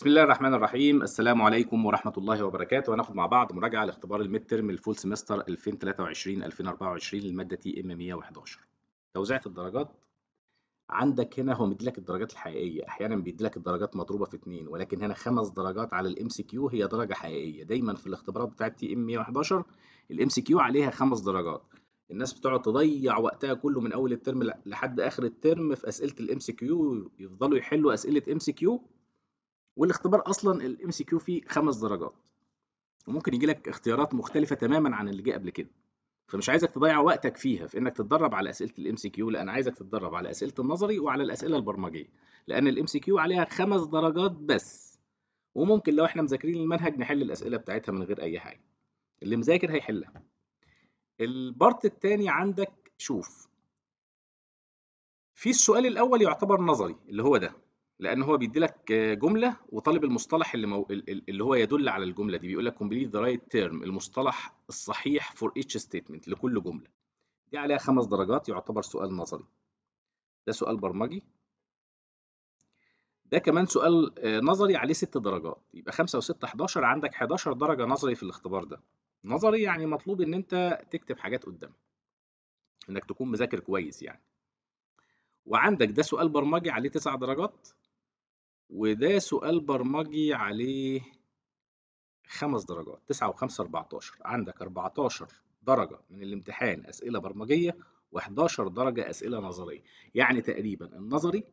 بسم الله الرحمن الرحيم السلام عليكم ورحمه الله وبركاته هناخد مع بعض مراجعه لاختبار الميد ترم الفول سمستر 2023 2024 للماده تي ام 111 توزيعه الدرجات عندك هنا هو مديلك الدرجات الحقيقيه احيانا بيديلك الدرجات مضروبه في اثنين ولكن هنا خمس درجات على الام سي كيو هي درجه حقيقيه دايما في الاختبارات بتاعه تي ام 111 الام سي كيو عليها خمس درجات الناس بتقعد تضيع وقتها كله من اول الترم لحد اخر الترم في اسئله الام سي كيو يفضلوا يحلوا اسئله ام سي كيو والاختبار اصلا الام سي كيو فيه خمس درجات وممكن يجي لك اختيارات مختلفه تماما عن اللي جه قبل كده فمش عايزك تضيع وقتك فيها في انك تتدرب على اسئله الام سي كيو لان عايزك تتدرب على اسئله النظري وعلى الاسئله البرمجيه لان الام سي كيو عليها خمس درجات بس وممكن لو احنا مذاكرين المنهج نحل الاسئله بتاعتها من غير اي حاجه اللي مذاكر هيحلها البارت الثاني عندك شوف في السؤال الاول يعتبر نظري اللي هو ده لان هو بيدي لك جمله وطالب المصطلح اللي مو... اللي هو يدل على الجمله دي بيقول لك complete the right term المصطلح الصحيح for each statement لكل جمله دي عليها خمس درجات يعتبر سؤال نظري ده سؤال برمجي ده كمان سؤال آه، نظري عليه ست درجات يبقى خمسه وسته 11 عندك 11 درجة نظري في الاختبار ده نظري يعني مطلوب ان انت تكتب حاجات قدامك انك تكون مذاكر كويس يعني وعندك ده سؤال برمجي عليه تسع درجات وده سؤال برمجي عليه خمس درجات 9 و5 14 عندك 14 درجة من الامتحان أسئلة برمجية و11 درجة أسئلة نظرية يعني تقريبا النظري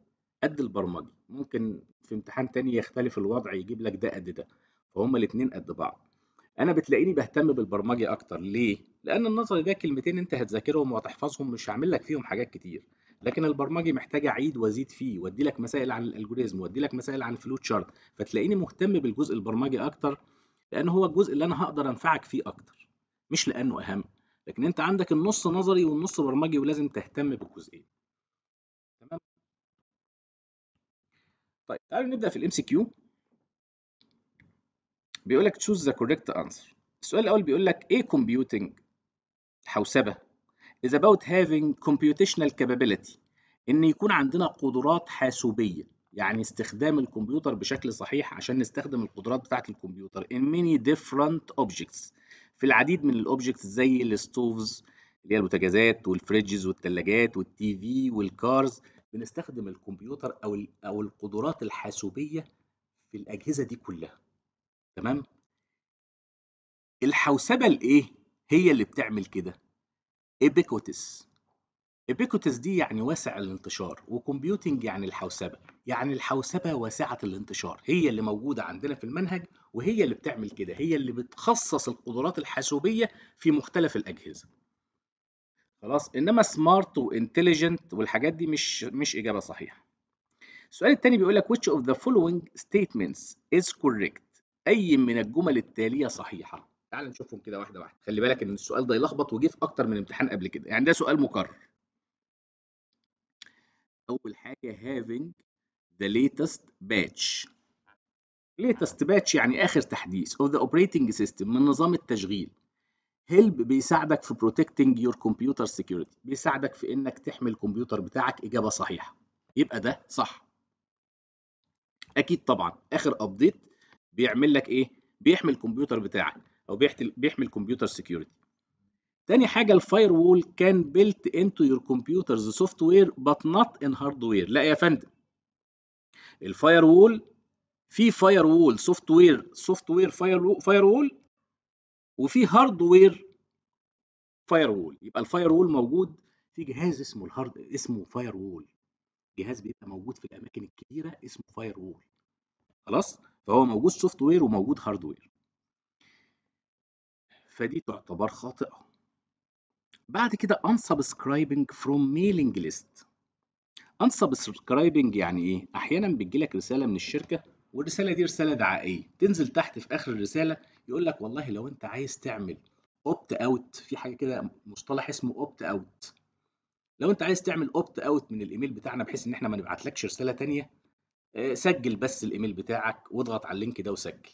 قد البرمجي ممكن في امتحان تاني يختلف الوضع يجيب لك ده قد ده فهما الاتنين قد بعض انا بتلاقيني بهتم بالبرمجي اكتر ليه لان النظري ده كلمتين انت هتذاكرهم وهتحفظهم مش هعمل لك فيهم حاجات كتير لكن البرمجي محتاج اعيد وازيد فيه وادي لك مسائل عن الالجوريزم وادي لك مسائل عن فلوت شارت فتلاقيني مهتم بالجزء البرمجي اكتر لان هو الجزء اللي انا هقدر انفعك فيه اكتر مش لانه اهم لكن انت عندك النص نظري والنص برمجي ولازم تهتم بالجزئين تمام طيب تعالوا نبدا في الام سي كيو بيقول لك تشوز ذا كوريكت انسر السؤال الاول بيقول لك ايه كومبيوتنج حوسبه is about having computational capability ان يكون عندنا قدرات حاسوبيه يعني استخدام الكمبيوتر بشكل صحيح عشان نستخدم القدرات بتاعه الكمبيوتر in many different objects في العديد من الاوبجكتس زي الستوفز اللي هي البوتاجازات والفريدجز والثلاجات والتي في والكارز بنستخدم الكمبيوتر او او القدرات الحاسوبيه في الاجهزه دي كلها تمام الحوسبه الايه هي اللي بتعمل كده ubiquitous ubiquitous دي يعني واسع الانتشار وكمبيوتنج يعني الحوسبة يعني الحوسبة واسعة الانتشار هي اللي موجودة عندنا في المنهج وهي اللي بتعمل كده هي اللي بتخصص القدرات الحاسوبية في مختلف الأجهزة خلاص إنما سمارت وانتليجنت والحاجات دي مش مش إجابة صحيحة السؤال الثاني بيقول لك which of the following statements is correct أي من الجمل التالية صحيحة تعال نشوفهم كده واحده واحده خلي بالك ان السؤال ده يلخبط وجه في اكتر من امتحان قبل كده يعني ده سؤال مكرر اول حاجه having the latest batch latest batch يعني اخر تحديث of the operating system من نظام التشغيل help بيساعدك في protecting your computer security بيساعدك في انك تحمي الكمبيوتر بتاعك اجابه صحيحه يبقى ده صح اكيد طبعا اخر ابديت بيعمل لك ايه بيحمي الكمبيوتر بتاعك او بيحمل كمبيوتر سكيورتي تاني حاجه الفاير وول كان بيلت انتو يور كمبيوترز سوفت وير بات نوت ان هاردوير لا يا فندم الفاير وول في فاير وول سوفت وير سوفت وير فاير وول وفي هاردوير فاير وول يبقى الفاير وول موجود في جهاز اسمه الهارد اسمه فاير وول جهاز بيبقى موجود في الاماكن الكبيره اسمه فاير وول خلاص فهو موجود سوفت وير وموجود هاردوير فدي تعتبر خاطئة بعد كده unsubscribing from mailing list unsubscribing يعني ايه احيانا بتجيلك رسالة من الشركة والرسالة دي رسالة دعائية تنزل تحت في اخر الرسالة يقول لك والله لو انت عايز تعمل اوبت اوت في حاجة كده مصطلح اسمه اوبت اوت لو انت عايز تعمل اوبت اوت من الايميل بتاعنا بحيث ان احنا ما نبعتلكش رسالة تانية آه، سجل بس الايميل بتاعك واضغط على اللينك ده وسجل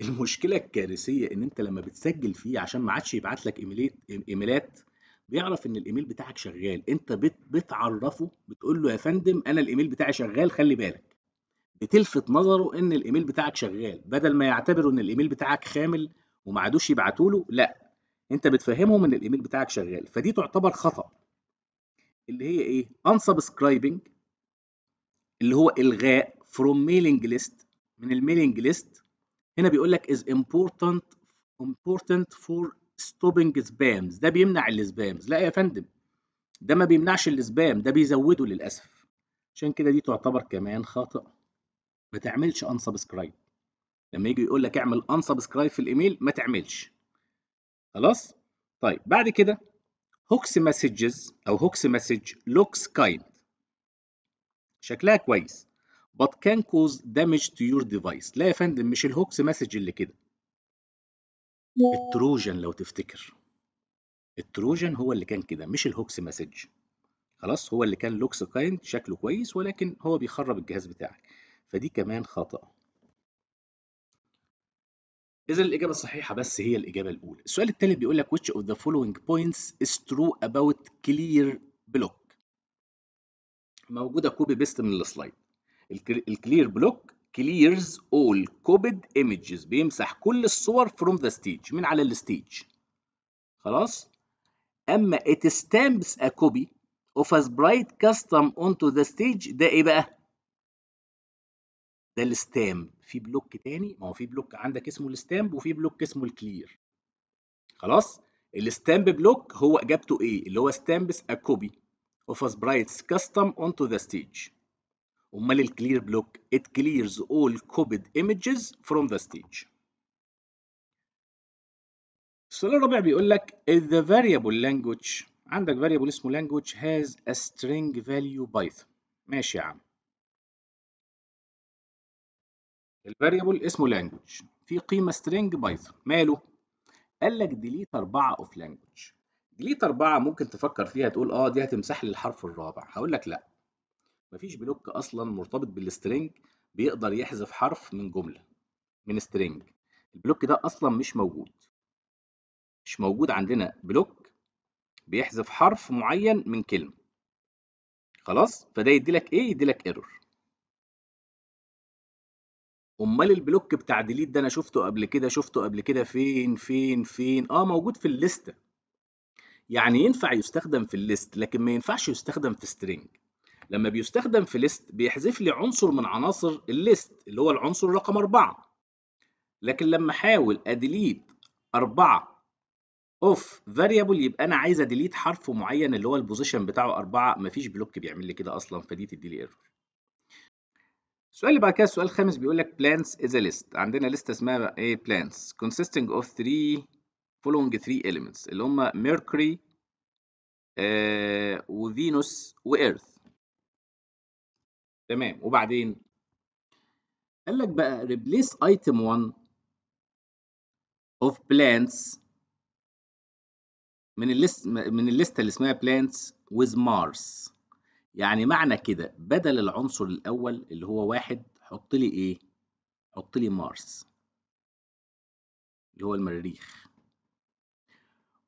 المشكلة الكارثية إن أنت لمّا بتسجّل فيه عشان ما عادش يبعت لك إيميلات إيميلات، بيعرف إن الإيميل بتاعك شغّال، أنت بت بتعرّفه بتقول له: "يا فندم أنا الإيميل بتاعي شغّال خلّي بالك." بتلفت نظره إن الإيميل بتاعك شغّال، بدل ما يعتبروا إن الإيميل بتاعك خامل وما عادوش يبعتوا له، لأ، أنت بتفهّمهم إن الإيميل بتاعك شغّال، فدي تعتبر خطأ. اللي هي إيه، unsubscribing اللي هو إلغاء from mailing list من الميلينج ليست هنا بيقول لك is important important for stopping spams ده بيمنع السبامز لا يا فندم ده ما بيمنعش السبام ده بيزوده للاسف عشان كده دي تعتبر كمان خاطئ ما تعملش انسبسكرايب لما يجي يقول لك اعمل انسبسكرايب في الايميل ما تعملش خلاص طيب بعد كده هوكس مسجز او هوكس مسج لوكس كايند شكلها كويس but can cause damage to your device لا يا فندم مش الهوكس مسج اللي كده التروجن لو تفتكر التروجن هو اللي كان كده مش الهوكس مسج خلاص هو اللي كان لوكس كايند شكله كويس ولكن هو بيخرب الجهاز بتاعك فدي كمان خطأ إذا الإجابة الصحيحة بس هي الإجابة الأولى السؤال التالت بيقول لك which of the following points is true about clear block موجودة كوبي بيست من السلايد الكلير بلوك كليرز اول كوبيد ايمجز بيمسح كل الصور فروم ذا ستيج من على الستيج خلاص اما ستامبس ا كوبي اوف of a كاستم اون تو ذا ستيج ده ايه بقى ده الستامب في بلوك تاني ما هو في بلوك عندك اسمه الستامب وفي بلوك اسمه الكلير خلاص الستامب بلوك هو اجابته ايه اللي هو ا كوبي اوف of a كاستم اون تو ذا ستيج امال الكلير بلوك it clears all copied images from the stage السؤال الرابع بيقول لك if the variable language عندك variable اسمه language has a string value python ماشي يا عم variable اسمه language في قيمة string python ماله؟ قال لك delete 4 of language delete 4 ممكن تفكر فيها تقول اه دي هتمسح لي الحرف الرابع هقول لك لا مفيش بلوك اصلا مرتبط بالسترنج بيقدر يحذف حرف من جمله من سترنج البلوك ده اصلا مش موجود مش موجود عندنا بلوك بيحذف حرف معين من كلمه خلاص فده يديلك ايه يديلك ايرور امال البلوك بتاع ديليت ده انا شفته قبل كده شفته قبل كده فين فين فين اه موجود في الليسته يعني ينفع يستخدم في الليست لكن ما ينفعش يستخدم في سترنج لما بيستخدم في ليست بيحذف لي عنصر من عناصر الليست اللي هو العنصر رقم أربعة لكن لما أحاول أديليت أربعة اوف فاريبل يبقى أنا عايز أديليت حرف معين اللي هو البوزيشن بتاعه أربعة مفيش بلوك بيعمل لي كده أصلا فدي تدي لي ايرور السؤال اللي بعد كده السؤال الخامس بيقول لك plants is a list عندنا لستة اسمها ايه plants consisting of three following three elements اللي هم mercury آه وفينوس وايرث تمام وبعدين قال لك بقى replace item 1 of plants من الليست من الليسته اللي اسمها plants with Mars يعني معنى كده بدل العنصر الاول اللي هو واحد حط لي ايه حط لي مارس اللي هو المريخ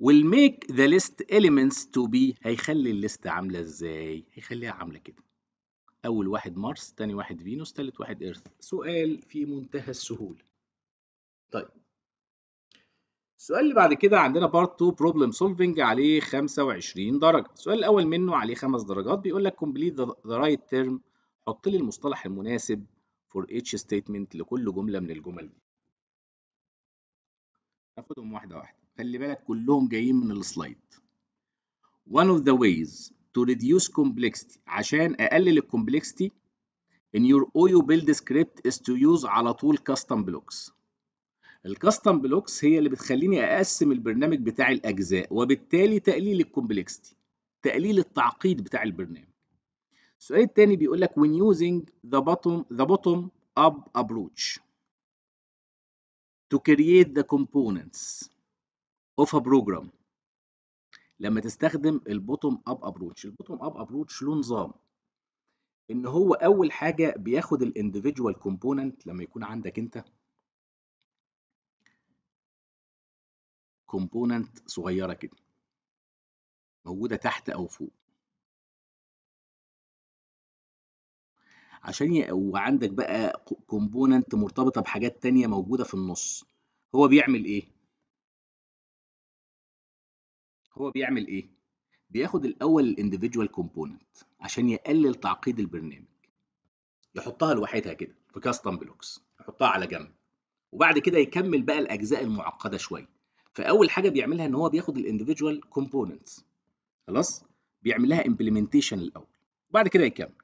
will make the list elements to be هيخلي الليست عامله ازاي هيخليها عامله كده أول واحد مارس تاني واحد فينوس تالت واحد إيرث سؤال في منتهى السهولة طيب السؤال اللي بعد كده عندنا بارت 2 بروبلم سولفنج عليه 25 درجة السؤال الأول منه عليه خمس درجات بيقول لك كومبليت ذا رايت تيرم حط لي المصطلح المناسب فور إتش ستيتمنت لكل جملة من الجمل دي هاخدهم واحدة واحدة خلي بالك كلهم جايين من السلايد one of the ways to reduce complexity عشان اقلل الكومبلكسيتي in your OU build script is to use على طول custom blocks الكاستم بلوكس هي اللي بتخليني اقسم البرنامج بتاعي الاجزاء وبالتالي تقليل الكومبلكسيتي تقليل التعقيد بتاع البرنامج السؤال التاني بيقول لك when using the bottom the bottom up approach to create the components of a program لما تستخدم البوتوم اب ابروتش البوتوم اب ابروتش له نظام ان هو اول حاجه بياخد الانديفيدوال كومبوننت لما يكون عندك انت كومبوننت صغيره كده موجوده تحت او فوق عشان وعندك بقى كومبوننت مرتبطه بحاجات تانية موجوده في النص هو بيعمل ايه هو بيعمل ايه بياخد الاول الاندفجوال كومبوننت عشان يقلل تعقيد البرنامج يحطها لوحدها كده في كاستم بلوكس يحطها على جنب وبعد كده يكمل بقى الاجزاء المعقده شويه فاول حاجه بيعملها ان هو بياخد الاندفجوال كومبوننتس خلاص بيعمل لها امبلمنتيشن الاول وبعد كده يكمل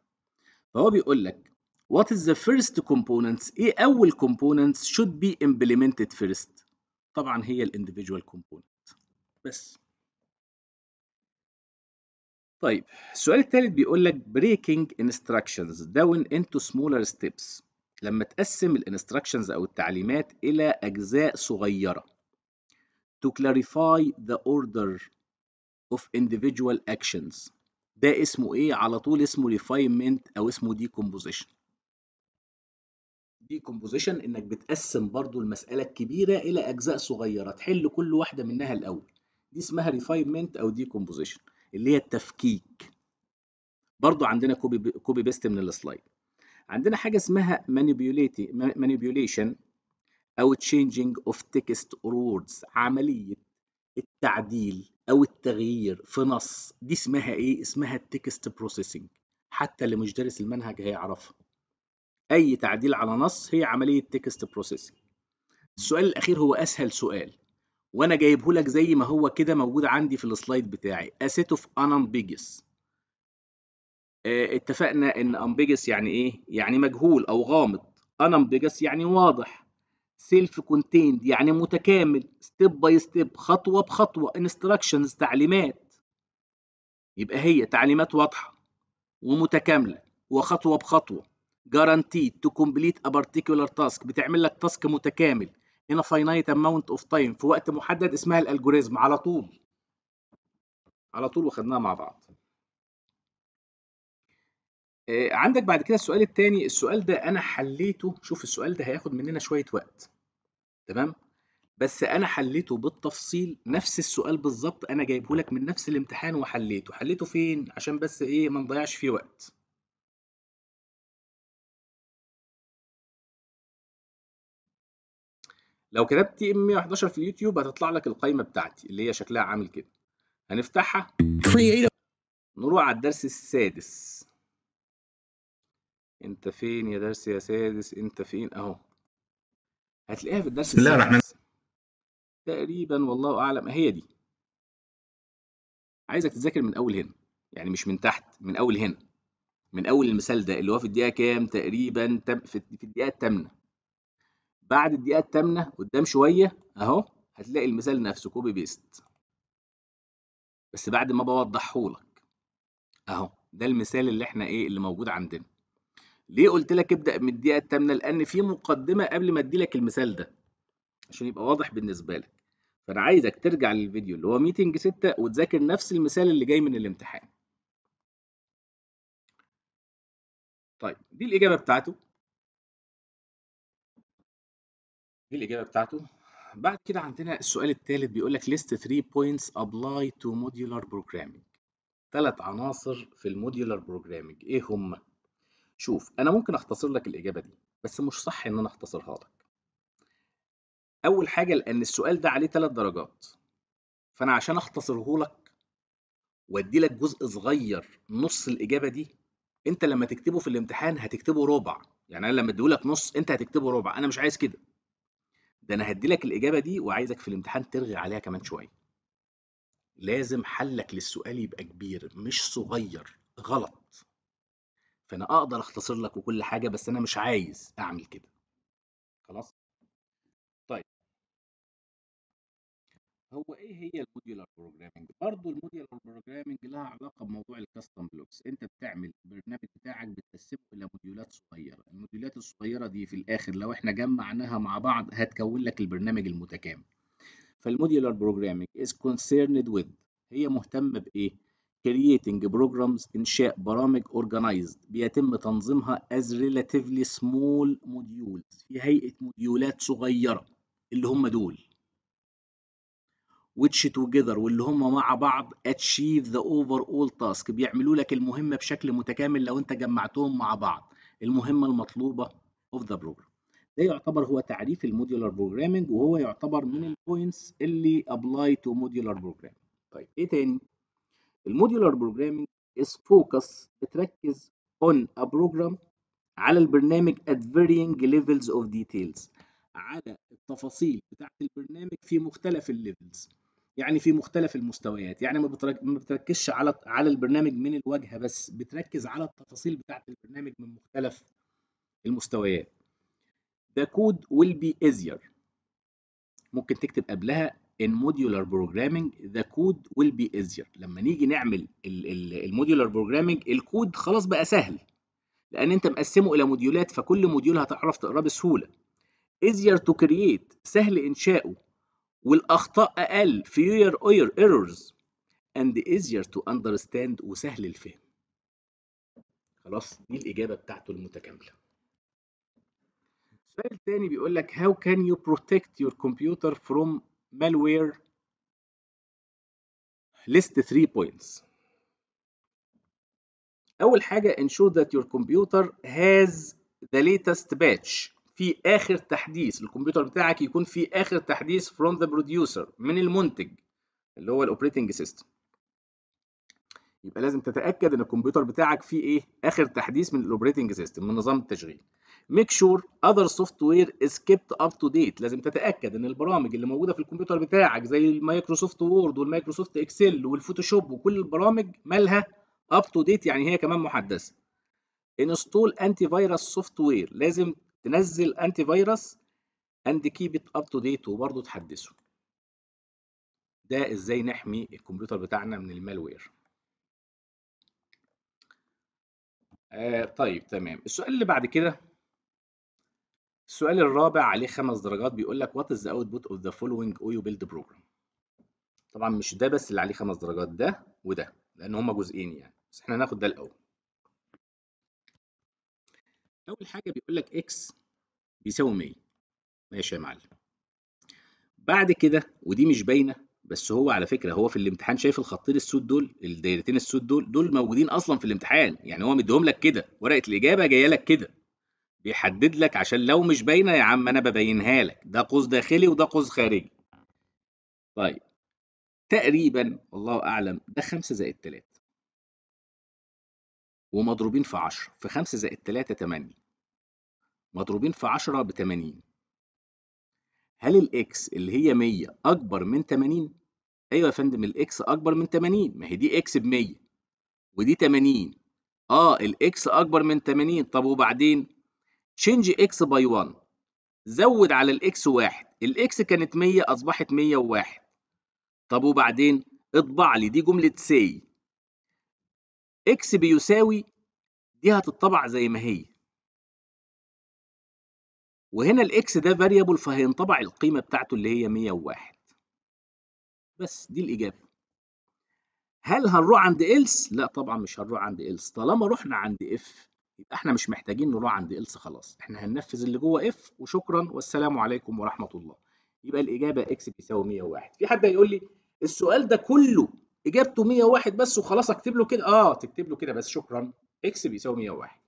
فهو بيقول لك وات از ذا فيرست كومبوننتس ايه اول كومبوننتس شود بي امبلمنتد فيرست طبعا هي الاندفجوال كومبوننت بس طيب السؤال الثالث بيقول لك breaking instructions down into smaller steps لما تقسم الانستراكشنز او التعليمات الى اجزاء صغيره to clarify the order of individual actions ده اسمه ايه على طول اسمه refinement او اسمه decomposition decomposition انك بتقسم برضو المساله الكبيره الى اجزاء صغيره تحل كل واحده منها الاول دي اسمها refinement او decomposition اللي هي التفكيك برضو عندنا كوبي كوبي بيست من السلايد عندنا حاجه اسمها مانيبيوليشن او تشينجينج اوف تكست اور ووردز عمليه التعديل او التغيير في نص دي اسمها ايه اسمها التكست بروسيسنج حتى اللي مش دارس المنهج هيعرفها اي تعديل على نص هي عمليه تكست بروسيسنج السؤال الاخير هو اسهل سؤال وانا جايبه لك زي ما هو كده موجود عندي في السلايد بتاعي اسيت اوف of unambiguous آه، اتفقنا ان امبيجس يعني ايه يعني مجهول او غامض unambiguous يعني واضح سيلف كونتيند يعني متكامل ستيب باي ستيب خطوه بخطوه انستراكشنز تعليمات يبقى هي تعليمات واضحه ومتكامله وخطوه بخطوه guaranteed to complete a particular task بتعمل لك تاسك متكامل in a اماونت amount of time في وقت محدد اسمها الالجوريزم على طول على طول واخدناها مع بعض آه، عندك بعد كده السؤال الثاني السؤال ده انا حليته شوف السؤال ده هياخد مننا شويه وقت تمام بس انا حليته بالتفصيل نفس السؤال بالظبط انا جايبه لك من نفس الامتحان وحليته حليته فين عشان بس ايه ما نضيعش فيه وقت لو كتبت ام 111 في اليوتيوب هتطلع لك القايمه بتاعتي اللي هي شكلها عامل كده هنفتحها نروح على الدرس السادس انت فين يا درس يا سادس انت فين اهو هتلاقيها في الدرس السادس تقريبا والله اعلم هي دي عايزك تذاكر من اول هنا يعني مش من تحت من اول هنا من اول المثال ده اللي هو في الدقيقه كام تقريبا في الدقيقه الثامنه بعد الدقيقة الثامنة قدام شوية أهو هتلاقي المثال نفسه كوبي بيست بس بعد ما بوضحهولك أهو ده المثال اللي إحنا إيه اللي موجود عندنا ليه قلت لك ابدأ من الدقيقة الثامنة لأن في مقدمة قبل ما أديلك المثال ده عشان يبقى واضح بالنسبة لك فأنا عايزك ترجع للفيديو اللي هو ميتنج ستة وتذاكر نفس المثال اللي جاي من الامتحان طيب دي الإجابة بتاعته دي الإجابة بتاعته بعد كده عندنا السؤال الثالث بيقول لك ليست 3 بوينتس ابلاي تو موديولار بروجرامنج ثلاث عناصر في الموديولار بروجرامنج ايه هم شوف انا ممكن اختصر لك الاجابه دي بس مش صح ان انا اختصرها لك اول حاجه لان السؤال ده عليه ثلاث درجات فانا عشان اختصره لك وادي لك جزء صغير نص الاجابه دي انت لما تكتبه في الامتحان هتكتبه ربع يعني انا لما اديه لك نص انت هتكتبه ربع انا مش عايز كده ده انا هدي لك الاجابه دي وعايزك في الامتحان ترغي عليها كمان شويه لازم حلك للسؤال يبقى كبير مش صغير غلط فانا اقدر اختصر لك وكل حاجه بس انا مش عايز اعمل كده خلاص هو ايه هي الموديولر بروجرامنج برضه الموديولر بروجرامنج لها علاقه بموضوع الكاستم بلوكس انت بتعمل البرنامج بتاعك بتقسمه الى موديولات صغيره الموديولات الصغيره دي في الاخر لو احنا جمعناها مع بعض هتكون لك البرنامج المتكامل فالموديولر بروجرامنج از كونسيرند with هي مهتمه بايه creating programs انشاء برامج organized بيتم تنظيمها as relatively small modules في هيئه موديولات صغيره اللي هم دول which together واللي هم مع بعض achieve the overall task بيعملوا لك المهمة بشكل متكامل لو انت جمعتهم مع بعض المهمة المطلوبة of the program ده يعتبر هو تعريف الموديولار بروجرامنج وهو يعتبر من البوينتس اللي ابلاي تو موديولار بروجرام طيب ايه تاني الموديولار بروجرامنج از فوكس بتركز اون ا بروجرام على البرنامج at varying levels of details على التفاصيل بتاعت البرنامج في مختلف الليفلز يعني في مختلف المستويات يعني ما بتركزش على على البرنامج من الواجهه بس بتركز على التفاصيل بتاعه البرنامج من مختلف المستويات the code will be easier ممكن تكتب قبلها in modular programming the code will be easier لما نيجي نعمل الموديولار programming الكود خلاص بقى سهل لان انت مقسمه الى موديولات فكل موديول هتعرف تقراه بسهوله easier to create سهل انشاؤه والأخطاء أقل fewer errors and easier to understand وسهل الفهم خلاص دي الإجابة بتاعته المتكاملة السؤال الثاني بيقول لك how can you protect your computer from malware list 3 points أول حاجة ensure that your computer has the latest batch في اخر تحديث الكمبيوتر بتاعك يكون في اخر تحديث from the producer من المنتج اللي هو الاوبريتنج سيستم يبقى لازم تتاكد ان الكمبيوتر بتاعك فيه ايه اخر تحديث من الاوبريتنج سيستم من نظام التشغيل ميك شور اذر سوفت وير از كيبت اب تو ديت لازم تتاكد ان البرامج اللي موجوده في الكمبيوتر بتاعك زي المايكروسوفت وورد والمايكروسوفت اكسل والفوتوشوب وكل البرامج مالها اب تو ديت يعني هي كمان محدثه انستول انتي فيروس سوفت وير لازم تنزل انتي فيروس اند كيب ات اب تو ديت وبرضه تحدثه ده ازاي نحمي الكمبيوتر بتاعنا من المالوير آه طيب تمام السؤال اللي بعد كده السؤال الرابع عليه خمس درجات بيقول لك وات از ذا بوت اوف ذا فولوينج اويو بيلد بروجرام طبعا مش ده بس اللي عليه خمس درجات ده وده لان هما جزئين يعني بس احنا هناخد ده الاول أول حاجة بيقول لك إكس بيساوي 100 ماشي يا معلم بعد كده ودي مش باينة بس هو على فكرة هو في الامتحان شايف الخطين السود دول الدايرتين السود دول دول موجودين أصلا في الامتحان يعني هو مديهم لك كده ورقة الإجابة جاية لك كده بيحدد لك عشان لو مش باينة يا عم أنا ببينها لك ده قوس داخلي وده قوس خارجي طيب تقريبا والله أعلم ده 5 زائد 3 ومضروبين في 10 في 5 زائد 3 8 مضروبين في 10 ب 80 هل الاكس اللي هي 100 اكبر من 80 ايوه يا فندم الاكس اكبر من 80 ما هي دي اكس ب 100 ودي 80 اه الاكس اكبر من 80 طب وبعدين تشينج اكس باي 1 زود على الاكس 1 الاكس كانت 100 اصبحت 101 طب وبعدين اطبع لي دي جمله سي اكس بيساوي دي هتطبع زي ما هي وهنا الاكس ده فاريبل فهينطبع القيمة بتاعته اللي هي 101 بس دي الإجابة هل هنروح عند إلس؟ لا طبعا مش هنروح عند إلس طالما رحنا عند إف يبقى احنا مش محتاجين نروح عند إلس خلاص احنا هننفذ اللي جوه إف وشكرا والسلام عليكم ورحمة الله يبقى الإجابة إكس بيساوي 101 في حد هيقول لي السؤال ده كله اجابته 101 بس وخلاص اكتب له كده اه تكتب له كده بس شكرا اكس بيساوي 101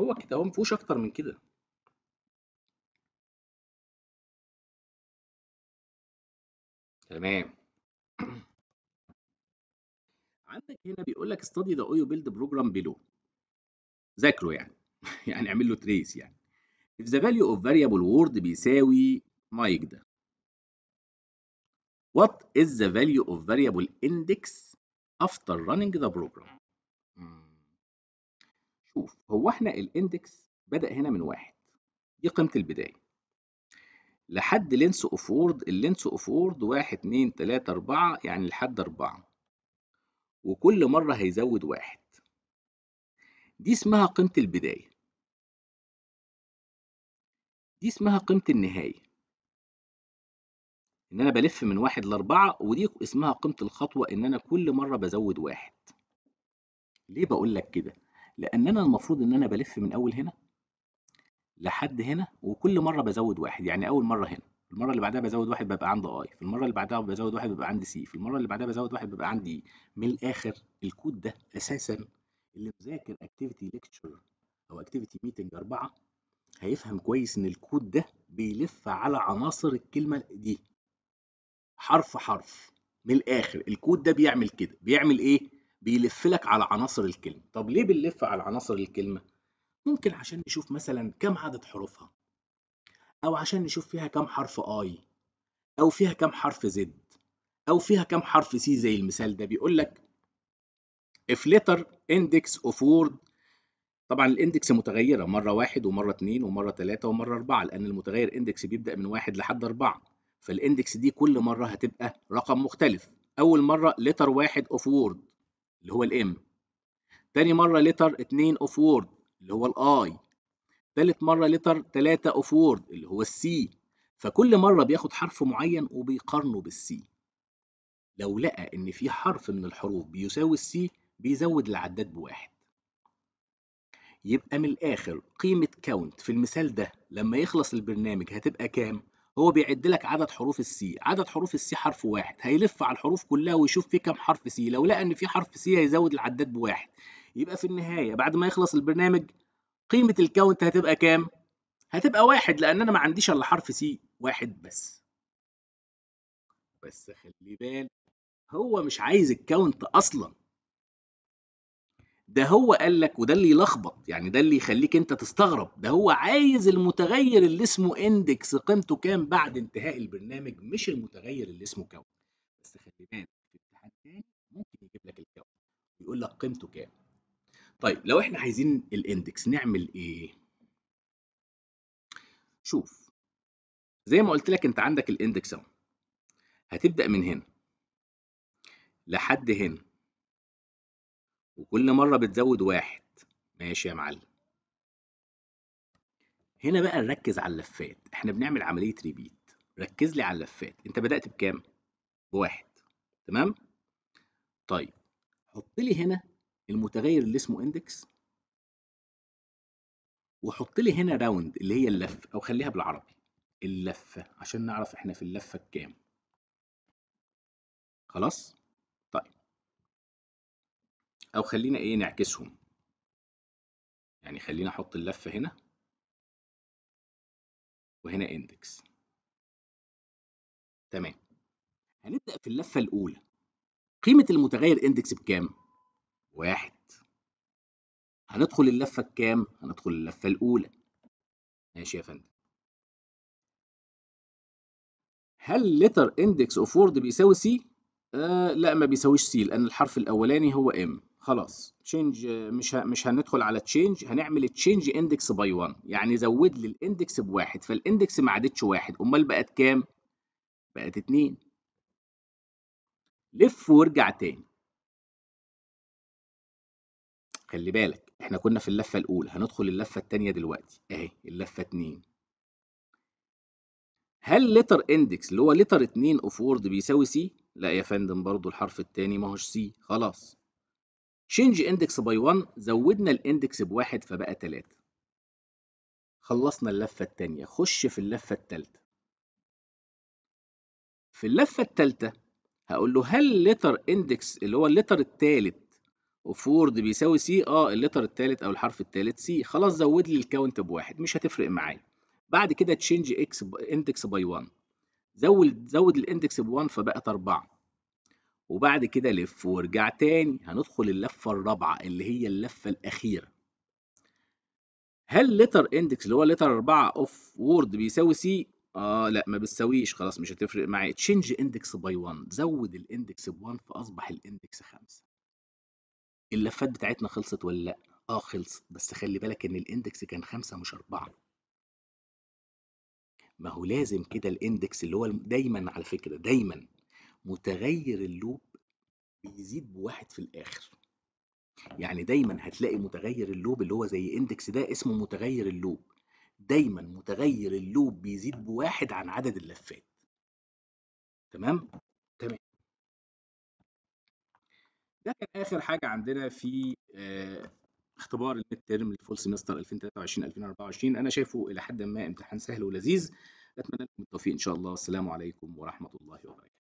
هو كده هو فيهوش اكتر من كده تمام عندك هنا بيقول لك استدي ذا اويو بيلد بروجرام بلو ذاكره يعني يعني اعمل له تريس يعني if the value of variable word بيساوي مايك ده What is the value of variable index after running the program؟ hmm. شوف هو احنا الاندكس بدأ هنا من واحد دي قيمة البداية لحد لينس اوف وورد اللينس اوف وورد واحد اتنين تلاتة اربعة يعني لحد اربعة وكل مرة هيزود واحد دي اسمها قيمة البداية دي اسمها قيمة النهاية ان انا بلف من واحد لاربعة ودي اسمها قيمة الخطوة ان انا كل مرة بزود واحد ليه بقول لك كده لان انا المفروض ان انا بلف من اول هنا لحد هنا وكل مرة بزود واحد يعني اول مرة هنا المرة اللي بعدها بزود واحد ببقى عندي اي في المرة اللي بعدها بزود واحد ببقى عندي سي في المرة اللي بعدها بزود واحد ببقى عندي اي e. من الاخر الكود ده اساسا اللي مذاكر اكتيفيتي ليكتشر او اكتيفيتي ميتنج أربعة هيفهم كويس ان الكود ده بيلف على عناصر الكلمة دي حرف حرف من الاخر الكود ده بيعمل كده بيعمل ايه بيلف لك على عناصر الكلمه طب ليه بنلف على عناصر الكلمه ممكن عشان نشوف مثلا كم عدد حروفها او عشان نشوف فيها كم حرف اي او فيها كم حرف زد او فيها كم حرف سي زي المثال ده بيقول لك if letter index of word طبعا الاندكس متغيره مره واحد ومره اتنين ومره تلاته ومره اربعه لان المتغير اندكس بيبدا من واحد لحد اربعه فالاندكس دي كل مره هتبقى رقم مختلف اول مره لتر واحد اوف وورد اللي هو الام تاني مره لتر اتنين اوف وورد اللي هو الاي تالت مره لتر تلاتة اوف وورد اللي هو السي فكل مره بياخد حرف معين وبيقارنه بالسي لو لقى ان في حرف من الحروف بيساوي السي بيزود العداد بواحد يبقى من الاخر قيمه كاونت في المثال ده لما يخلص البرنامج هتبقى كام هو بيعد لك عدد حروف السي عدد حروف السي حرف واحد هيلف على الحروف كلها ويشوف في كام حرف سي لو لقى ان في حرف سي هيزود العداد بواحد يبقى في النهايه بعد ما يخلص البرنامج قيمه الكاونت هتبقى كام هتبقى واحد لان انا ما عنديش الا حرف سي واحد بس بس خلي بالك هو مش عايز الكاونت اصلا ده هو قال لك وده اللي يلخبط يعني ده اللي يخليك انت تستغرب ده هو عايز المتغير اللي اسمه اندكس قيمته كام بعد انتهاء البرنامج مش المتغير اللي اسمه كون بس خلي بالك في امتحان تاني ممكن يجيب لك الكون يقول لك قيمته كام طيب لو احنا عايزين الاندكس نعمل ايه شوف زي ما قلت لك انت عندك الاندكس اهو هتبدا من هنا لحد هنا وكل مرة بتزود واحد ماشي يا معلم هنا بقى نركز على اللفات احنا بنعمل عملية ريبيت ركز لي على اللفات انت بدأت بكام؟ بواحد تمام؟ طيب حط لي هنا المتغير اللي اسمه اندكس وحط لي هنا راوند اللي هي اللفة او خليها بالعربي اللفة عشان نعرف احنا في اللفة بكام خلاص؟ او خلينا ايه نعكسهم يعني خلينا احط اللفه هنا وهنا اندكس تمام هنبدا في اللفه الاولى قيمه المتغير اندكس بكام واحد هندخل اللفه بكام هندخل اللفه الاولى ماشي يا فندم هل لتر اندكس اوف وورد بيساوي سي آه لا ما بيساويش سي لان الحرف الاولاني هو ام خلاص تشينج مش مش هندخل على تشينج هنعمل تشينج اندكس باي 1 يعني زود لي الاندكس بواحد فالاندكس ما عادتش واحد امال بقت كام؟ بقت اتنين لف وارجع تاني خلي بالك احنا كنا في اللفه الاولى هندخل اللفه الثانيه دلوقتي اهي اللفه 2 هل لتر اندكس اللي هو لتر 2 اوف وورد بيساوي سي لا يا فندم برضو الحرف الثاني ماهوش سي خلاص شينج اندكس باي 1 زودنا الاندكس بواحد فبقى 3 خلصنا اللفة التانية خش في اللفة التالتة في اللفة التالتة هقول له هل لتر اندكس اللي هو اللتر التالت وفورد بيساوي سي اه اللتر التالت او الحرف التالت سي خلاص زود لي الكاونت بواحد مش هتفرق معايا بعد كده تشينج اكس اندكس باي 1 زود زود الاندكس ب 1 فبقت 4 وبعد كده لف وارجع تاني هندخل اللفة الرابعة اللي هي اللفة الأخيرة هل لتر اندكس اللي هو لتر 4 اوف وورد بيساوي سي اه لا ما بتساويش خلاص مش هتفرق معايا تشينج اندكس باي 1 زود الاندكس ب 1 فاصبح الاندكس 5 اللفات بتاعتنا خلصت ولا لا اه خلصت بس خلي بالك ان الاندكس كان 5 مش 4 ما هو لازم كده الاندكس اللي هو دايما على فكره دايما متغير اللوب بيزيد بواحد في الآخر يعني دايما هتلاقي متغير اللوب اللي هو زي اندكس ده اسمه متغير اللوب دايما متغير اللوب بيزيد بواحد عن عدد اللفات تمام تمام ده كان اخر حاجه عندنا في آه اختبار الميد تيرم للفول سيمستر 2023 2024 انا شايفه الى حد ما امتحان سهل ولذيذ اتمنى لكم التوفيق ان شاء الله والسلام عليكم ورحمه الله وبركاته